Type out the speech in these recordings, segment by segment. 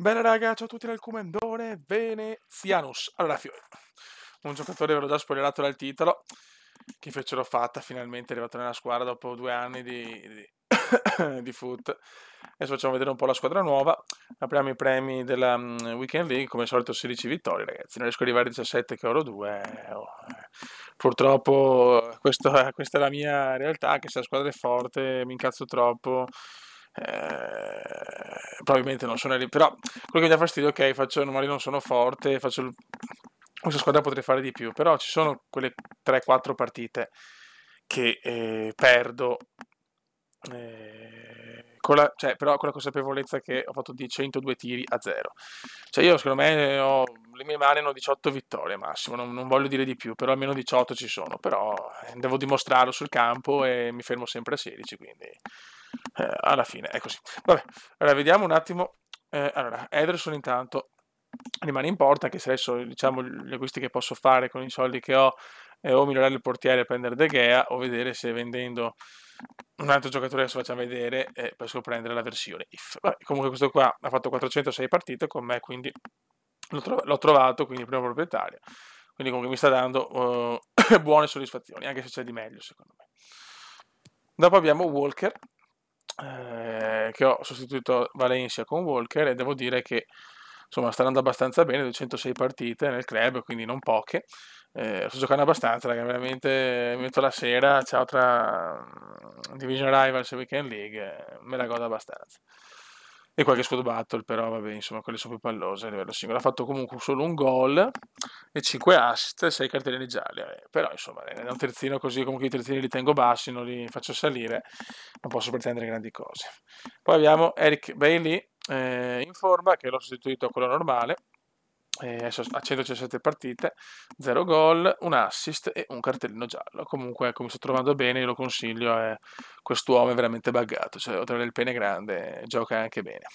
Bene raga, ciao a tutti dal Comendone Venezianus. Allora, Fiore, un giocatore ve l'ho già spoilerato dal titolo, che fecero fatta, finalmente è arrivato nella squadra dopo due anni di, di, di foot. Adesso facciamo vedere un po' la squadra nuova. Apriamo i premi della mm, Weekend League, come al solito 16 vittorie ragazzi, non riesco ad arrivare a 17 che oro 2. Eh, oh. Eh. Purtroppo eh, questo, questa è la mia realtà, che se la squadra è forte mi incazzo troppo eh, probabilmente non sono lì, però quello che mi dà fastidio è che faccio, magari non sono forte, faccio il... questa squadra potrei fare di più, però ci sono quelle 3-4 partite che eh, perdo eh, con la, cioè, però con la consapevolezza che ho fatto di 102 tiri a zero. Cioè io secondo me ho le mie mani hanno 18 vittorie massimo, non, non, voglio dire di più, però almeno 18 ci sono, però eh, devo dimostrarlo sul campo e mi fermo sempre a 16, quindi eh, alla fine è così. Vabbè, allora vediamo un attimo, eh, allora Ederson intanto rimane in porta, anche se adesso diciamo le acquisti che posso fare con i soldi che ho è eh, o migliorare il portiere e prendere De Gea o vedere se vendendo un altro giocatore adesso facciamo vedere eh, posso prendere la versione if. Vabbè, comunque questo qua ha fatto 406 partite con me quindi L'ho, tro- l'ho trovato, quindi il primo proprietario. Quindi comunque mi sta dando uh, buone soddisfazioni, anche se c'è di meglio secondo me. Dopo abbiamo Walker, eh, che ho sostituito Valencia con Walker e devo dire che insomma sta andando abbastanza bene, 206 partite nel club, quindi non poche. Eh, sto giocando abbastanza, raga, veramente metto la sera, ciao tra mm, Division Rivals e Weekend League, eh, me la godo abbastanza e qualche scudo battle, però vabbè, insomma, quelle sono più pallose a livello singolo. Ha fatto comunque solo un gol e 5 assist, 6 cartelline gialle, eh. però insomma, è un terzino così, comunque i terzini li tengo bassi, non li faccio salire, non posso pretendere grandi cose. Poi abbiamo Eric Bailey eh, in forma, che l'ho sostituito a quello normale, adesso a 117 partite, 0 gol, un assist e un cartellino giallo. Comunque, come sto trovando bene, io lo consiglio. È, quest'uomo è veramente buggato. Cioè, oltre al pene grande, gioca anche bene.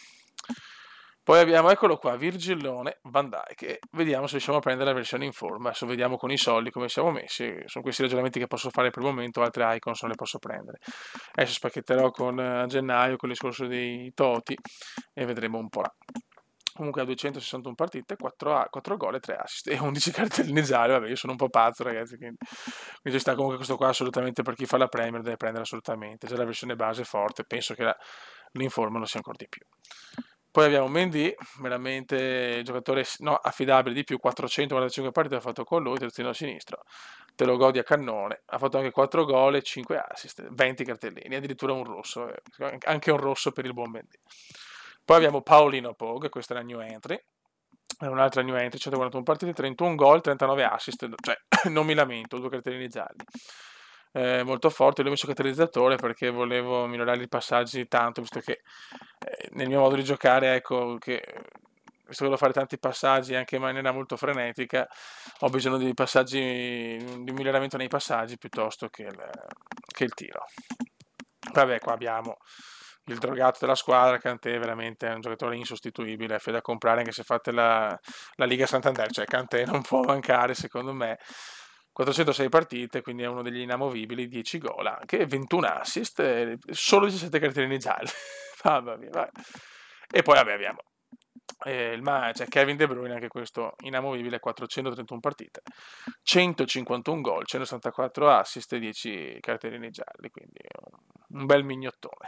Poi abbiamo, eccolo qua, Virgillone Van Dyke. Vediamo se riusciamo a prendere la versione in forma. Adesso vediamo con i soldi come siamo messi. Sono questi ragionamenti che posso fare per il momento, altre icons non le posso prendere. Adesso spacchetterò con, a eh, gennaio con il discorso dei Toti e vedremo un po' là comunque a 261 partite, 4, 4 gol e 3 assist e 11 cartellini gialli, vabbè io sono un po' pazzo ragazzi, quindi, quindi sta comunque questo qua assolutamente per chi fa la Premier deve prendere assolutamente, c'è la versione base forte penso che l'informa lo sia ancora di più. Poi abbiamo Mendy, veramente giocatore no, affidabile di più, 445 partite ha fatto con lui, terzino sinistro, te lo godi a cannone, ha fatto anche 4 gol e 5 assist, 20 cartellini, addirittura un rosso, eh, anche un rosso per il buon Mendy. Poi abbiamo Paolino Pog, questa è la new entry, è un'altra new entry, 141 partite, 31 gol, 39 assist, cioè non mi lamento, due cartellini gialli. Eh, molto forte, l'ho messo catalizzatore perché volevo migliorare i passaggi tanto, visto che eh, nel mio modo di giocare, ecco, che visto che devo fare tanti passaggi anche in maniera molto frenetica, ho bisogno di passaggi, di miglioramento nei passaggi piuttosto che il, che il tiro. Vabbè, qua abbiamo il drogato della squadra, Kanté è veramente un giocatore insostituibile, è da comprare anche se fate la, la Liga Santander, cioè Cantè non può mancare secondo me. 406 partite, quindi è uno degli inamovibili, 10 gol, anche 21 assist, eh, solo 17 cartellini gialli. Mamma mia, E poi vabbè, abbiamo eh, ma, cioè Kevin De Bruyne, anche questo inamovibile, 431 partite, 151 gol, 164 assist e 10 cartellini gialli, quindi un bel mignottone.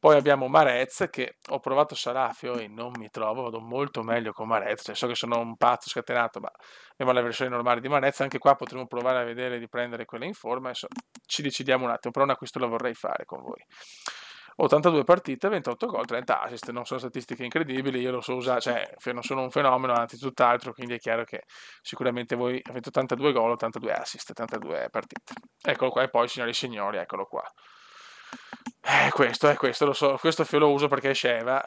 Poi abbiamo Marez che ho provato Sarafio e non mi trovo, vado molto meglio con Marez, cioè, so che sono un pazzo scatenato, ma abbiamo la versione normale di Marez, anche qua potremmo provare a vedere di prendere quella in forma, Adesso ci decidiamo un attimo, però un acquisto lo vorrei fare con voi. 82 partite, 28 gol, 30 assist, non sono statistiche incredibili, io lo so usare, cioè non sono un fenomeno, anzi tutt'altro, quindi è chiaro che sicuramente voi avete 82 gol, 82 assist, 82 partite. Eccolo qua e poi signori e signori, eccolo qua. Eh, questo, eh, questo lo so, questo lo uso perché Sheva,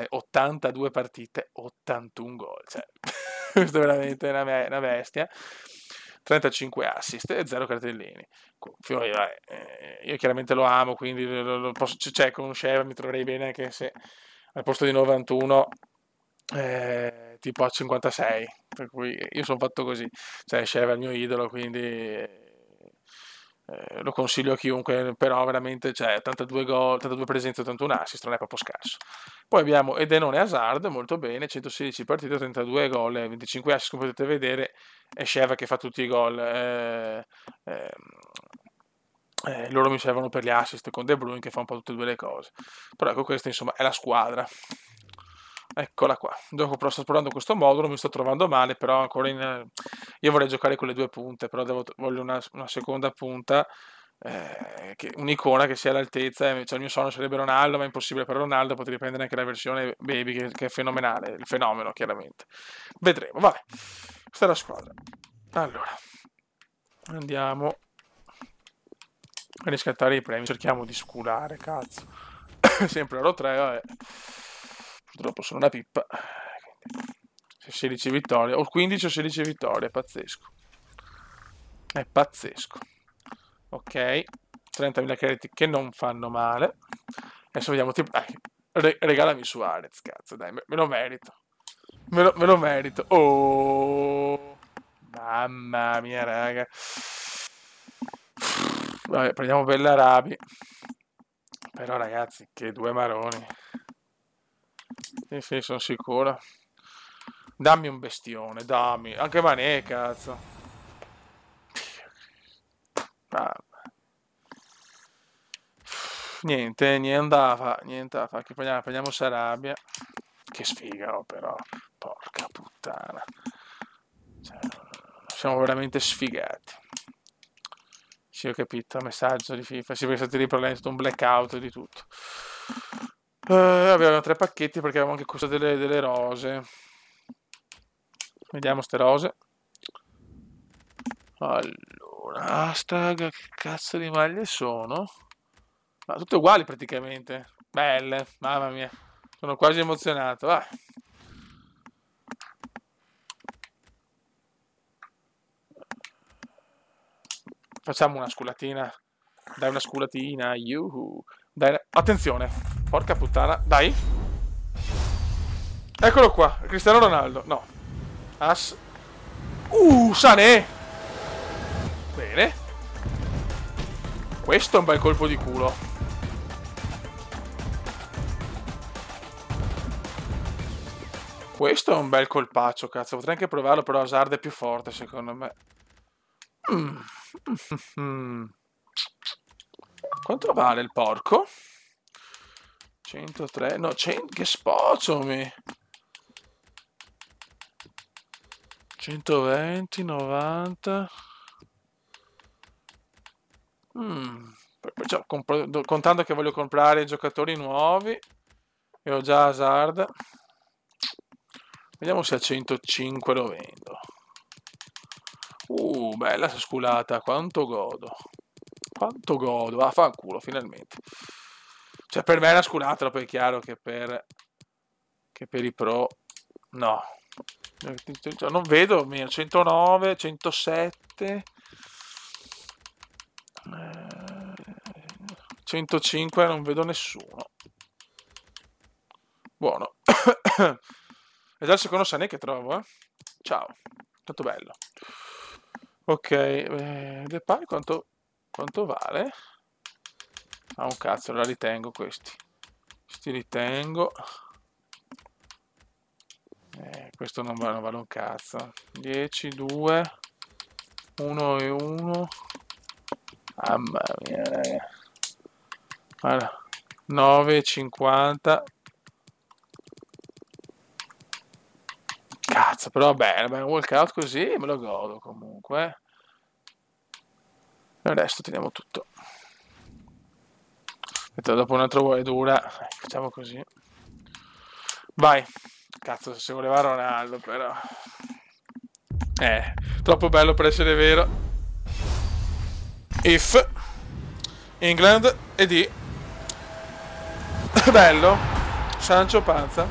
eh, 82 partite, 81 gol, cioè, questo è veramente una, una bestia. 35 assist e 0 cartellini. Fiori, eh, eh, io chiaramente lo amo, quindi lo, lo posso, cioè, con sceva mi troverei bene anche se al posto di 91 eh, tipo a 56, per cui io sono fatto così, cioè Sheva è il mio idolo, quindi eh, eh, lo consiglio a chiunque, però veramente cioè, 82 gol, 82 presenze, 81 assist, non è proprio scarso. Poi abbiamo Edenone Hazard, molto bene, 116 partite, 32 gol, 25 eh, assist come potete vedere, è Sheva che fa tutti i gol. Eh, eh, eh, loro mi servono per gli assist con De Bruyne che fa un po' tutte e due le cose. Però ecco questa insomma è la squadra. Eccola qua. Dopo però sto esplorando questo modulo, mi sto trovando male, però ancora in, io vorrei giocare con le due punte, però devo, voglio una, una, seconda punta, eh, che, un'icona che sia all'altezza. Cioè, il mio sonno sarebbe Ronaldo, ma è impossibile per Ronaldo. Potrei prendere anche la versione baby, che, che è fenomenale. Il fenomeno, chiaramente. Vedremo. Vabbè, questa è la squadra. Allora, andiamo a riscattare i premi. Cerchiamo di sculare, cazzo. Sempre ero 3, vabbè. Purtroppo sono una pippa. Eh, quindi... 16 vittorie, o 15 o 16 vittorie, è pazzesco. È pazzesco. Ok, 30.000 crediti che non fanno male. Adesso vediamo, tipo, dai, re, regalami Suarez, cazzo, dai, me, me lo merito. Me lo, me lo, merito. Oh, mamma mia, raga. Vabbè, prendiamo Bellarabi. Però, ragazzi, che due maroni. Sì, sì, sono sicuro. Dammi un bestione, dammi. Anche Mané, eh, cazzo. Vabbè. Niente, niente fa, niente fa. Che prendiamo, prendiamo Sarabia. Che sfiga, oh, però. Porca puttana. Cioè, siamo veramente sfigati. Sì, ho capito. Messaggio di FIFA. Sì, perché state lì per un blackout di tutto. Eh, avevamo tre pacchetti perché avevamo anche questo delle, delle rose. Vediamo ste rose. Allora, hashtag, che cazzo di maglie sono? Ma tutte uguali praticamente. Belle, mamma mia. Sono quasi emozionato, va. Facciamo una sculatina. Dai una sculatina, yuhu. Dai, attenzione. Porca puttana, dai. Eccolo qua, Cristiano Ronaldo. No, As... Uh, Sané! Bene. Questo è un bel colpo di culo. Questo è un bel colpaccio, cazzo. Potrei anche provarlo, però Hazard è più forte, secondo me. Mm. Quanto vale il porco? 103... No, 100... Che spocciami! 120, 90. Mm. Cioè, contando che voglio comprare giocatori nuovi e ho già Hazard. Vediamo se a 105 lo vendo. Uh, bella sculata, quanto godo. Quanto godo, va, fa un culo finalmente. Cioè per me è una sculata, poi è chiaro che per, che per i pro no. Cioè, non vedo, 109, 107, 105, non vedo nessuno. Buono. È già il secondo Sané che trovo, eh. Ciao. Tanto bello. Ok, eh, Depay quanto, quanto vale? Ah, un cazzo, la ritengo questi. Questi ritengo. Eh, questo non vale, non vale un cazzo. 10, 2, 1 e 1. Mamma mia, raga. Allora, 9, 50. Cazzo, però bene, bene, un workout così me lo godo comunque. E adesso teniamo tutto. Aspetta, dopo un altro vuole dura. Facciamo così. Vai. Cazzo, se voleva Ronaldo, però... Eh, troppo bello per essere vero. If England e di bello Sancho Panza.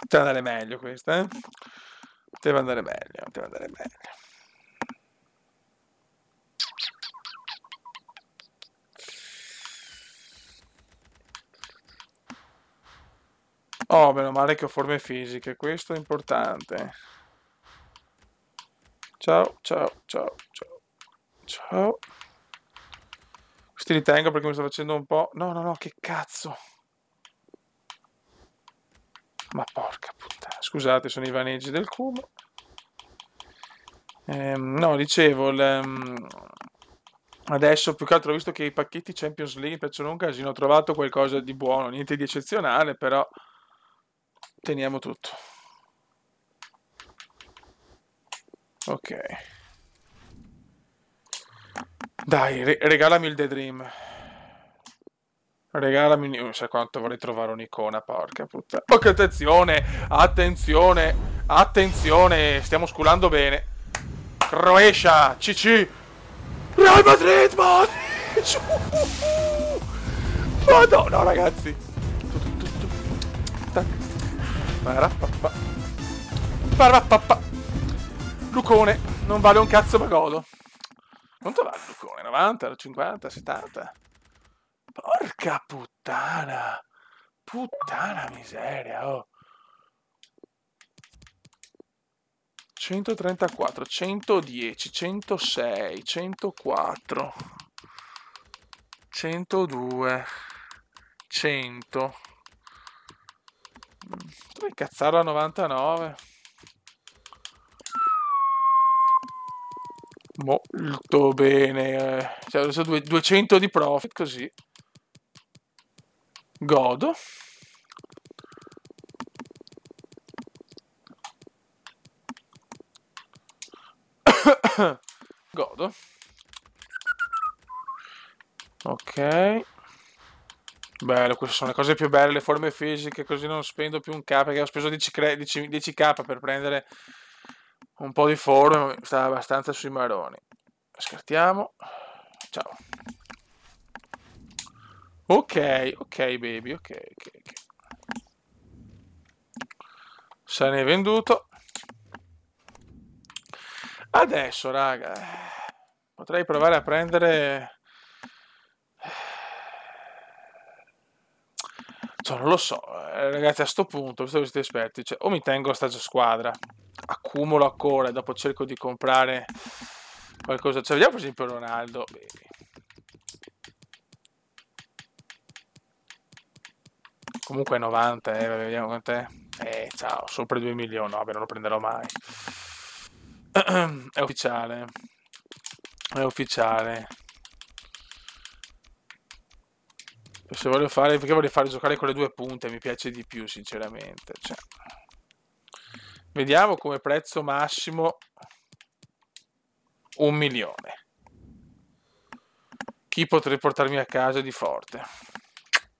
Poteva andare meglio questa, eh? Poteva andare meglio, poteva andare meglio. Oh, meno male che ho forme fisiche, questo è importante. Ciao, ciao, ciao, ciao. Ciao. Questi li tengo perché mi sto facendo un po'... No, no, no, che cazzo. Ma porca puttana. Scusate, sono i vaneggi del cubo. Ehm, no, dicevo... Ehm, adesso più che altro ho visto che i pacchetti Champions League piacciono un casino, ho trovato qualcosa di buono, niente di eccezionale, però teniamo tutto ok dai re regalami il The Dream regalami non so quanto vorrei trovare un'icona porca puttana ok attenzione attenzione attenzione stiamo sculando bene Croatia CC Real Madrid Modric Madonna ragazzi Tac. Parapappa. Parapappa. Lucone. Non vale un cazzo ma godo. Quanto vale Lucone? 90, 50, 70? Porca puttana. Puttana miseria, oh. 134, 110, 106, 104, 102, 100. Come cazzarla 99? Molto bene. Eh. Cioè, adesso 200 di profit, così. Godo. Godo. Ok. Bello, queste sono le cose più belle, le forme fisiche, così non spendo più un K, perché ho speso 10, k per prendere un po' di forme, stava abbastanza sui maroni. Scartiamo. Ciao. Ok, ok baby, ok, ok, ok. Se ne è venduto. Adesso, raga, eh, potrei provare a prendere Cioè, non lo so, eh, ragazzi, a sto punto, visto che siete esperti, cioè, o mi tengo a sta squadra, accumulo ancora e dopo cerco di comprare qualcosa. Cioè, vediamo per esempio Ronaldo. Baby. Comunque 90, eh, vediamo quant'è. Eh, ciao, sopra i 2 milioni, vabbè, non lo prenderò mai. è ufficiale. È ufficiale. Se voglio fare, perché voglio fare giocare con le due punte, mi piace di più, sinceramente. Cioè. Vediamo come prezzo massimo un milione. Chi potrei portarmi a casa di forte?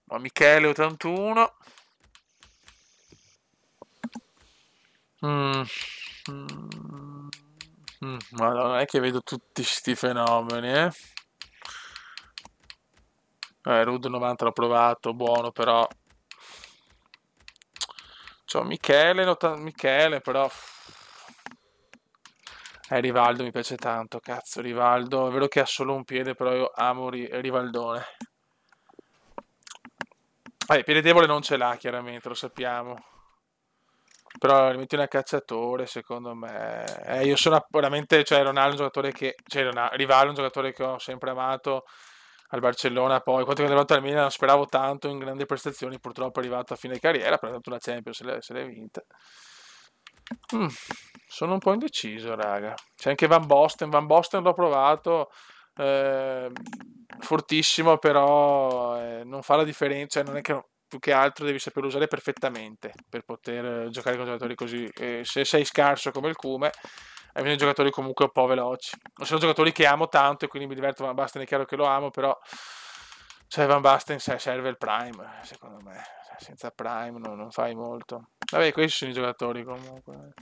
Ma Michele 81. Mm. Mm. Madonna, non è che vedo tutti questi fenomeni, eh. Eh, Rud 90 l'ho provato, buono però. C'ho Michele, Michele però... Eh, Rivaldo mi piace tanto, cazzo, Rivaldo. È vero che ha solo un piede, però io amo ri Rivaldone. Vabbè, eh, piede debole non ce l'ha, chiaramente, lo sappiamo. Però metti una cacciatore, secondo me. Eh, io sono veramente... Cioè, Ronaldo è un giocatore che... Cioè, Ronaldo, Rivaldo è un giocatore che ho sempre amato al Barcellona poi, quando è arrivato al Milan speravo tanto in grandi prestazioni, purtroppo è arrivato a fine carriera, ha tanto la Champions se l'è, vinta. Mm, sono un po' indeciso, raga. C'è anche Van Boston, Van Boston l'ho provato, eh, fortissimo, però eh, non fa la differenza, non è che più che altro devi saperlo usare perfettamente per poter eh, giocare con giocatori così. Eh, se sei scarso come il Cume, ai miei giocatori comunque un po' veloci. Sono giocatori che amo tanto e quindi mi diverto Van Basten, è chiaro che lo amo, però cioè Van Basten cioè, serve il prime, secondo me. Cioè, senza prime no, non fai molto. Vabbè, questi sono i giocatori comunque.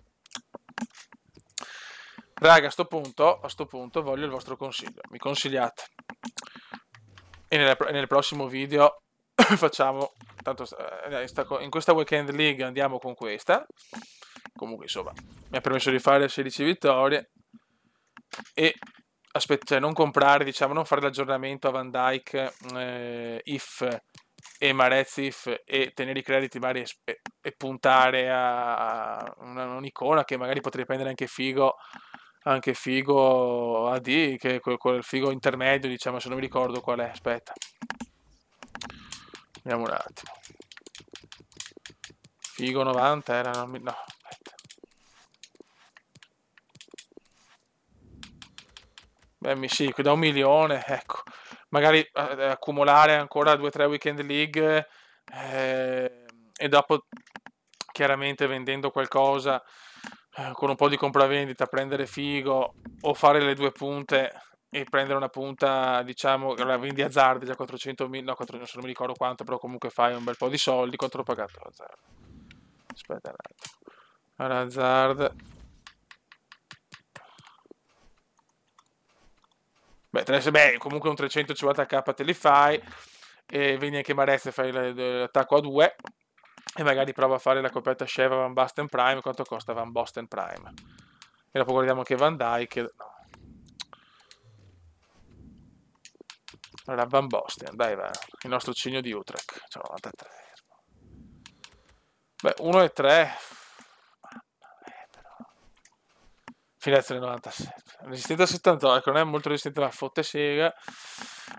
Raga, a sto, punto, a sto punto voglio il vostro consiglio. Mi consigliate. E nel, nel prossimo video facciamo... Tanto, eh, in questa weekend league andiamo con questa. Comunque, insomma, mi ha permesso di fare 16 vittorie e cioè, non comprare, diciamo, non fare l'aggiornamento a Van Dyke eh, if e Marez if e tenere i crediti magari e, e puntare a un'icona che magari potrei prendere anche figo anche figo AD che quel, quel figo intermedio diciamo se non mi ricordo qual è aspetta vediamo un attimo figo 90 era no Beh, sì, da un milione, ecco. Magari eh, eh accumulare ancora due o tre weekend league eh, e dopo chiaramente vendendo qualcosa eh, con un po' di compravendita, prendere figo o fare le due punte e prendere una punta, diciamo, la vendi a Zard già 400.000, no, 4, non, so, non mi ricordo quanto, però comunque fai un bel po' di soldi contropagato a Zard. Aspetta un attimo. Allora, Zard Beh, beh, comunque un 350k te li fai, e vieni anche Marez e fai l'attacco a 2, e magari prova a fare la coperta Sheva Van Basten Prime, quanto costa Van Basten Prime? E dopo guardiamo anche Van Dyke, no. Allora, Van Basten, dai, va. il nostro cigno di Utrecht, c'è 93. Beh, 1 e 3, Firenze del 97. Resistente al 78, ecco, non è molto resistente alla fotte sega.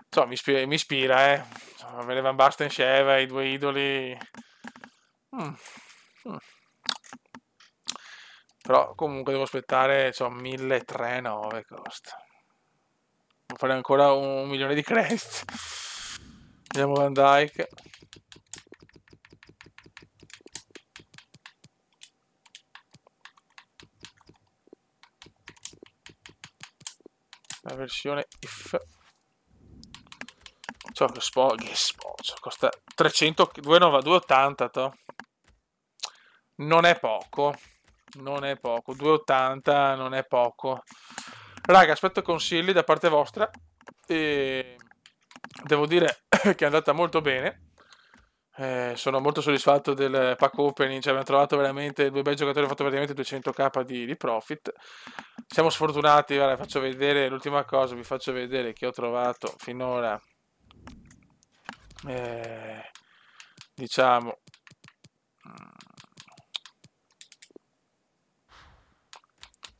Insomma, mi ispira, mi ispira eh. Insomma, me ne Van Basten, Sheva, i due idoli. Mm. Mm. Però comunque devo aspettare, cioè, 1.309 costa. Devo fare ancora un, milione di crest. Vediamo Van Dyke. la versione if ciò che spo che spo costa 300 292 80 to. non è poco non è poco 280 non è poco raga aspetto consigli da parte vostra e devo dire che è andata molto bene eh, sono molto soddisfatto del pack opening, cioè abbiamo trovato veramente due bei giocatori, ho fatto praticamente 200k di, di profit siamo sfortunati, guarda, faccio vedere l'ultima cosa, vi faccio vedere che ho trovato finora, eh, diciamo,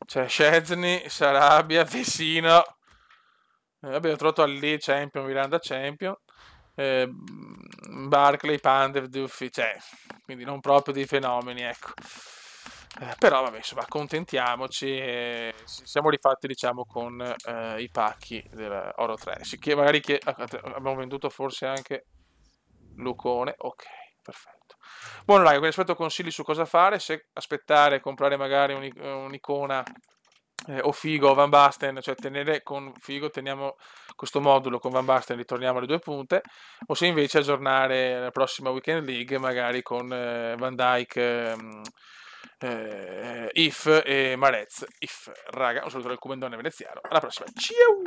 c'è cioè, Scezni, Sarabia, Vecino, eh, abbiamo trovato Alli, Champion, Miranda Champion, eh, Barclay, Pandev, Duffy, cioè, quindi non proprio dei fenomeni, ecco. Eh, però vabbè, insomma, accontentiamoci. E eh, siamo rifatti, diciamo, con eh, i pacchi dell'Oro 13, che magari che, ah, eh, abbiamo venduto forse anche Lucone. Ok, perfetto. Buono, raga, quindi aspetto consigli su cosa fare, se aspettare, e comprare magari un'icona eh, o Figo o Van Basten, cioè tenere con Figo, teniamo questo modulo con Van Basten, ritorniamo alle due punte, o se invece aggiornare la prossima Weekend League magari con eh, Van Dyke. Eh, eh, eh, If e Marez. If, raga, un saluto dal Comendone veneziano. Alla prossima. Ciao!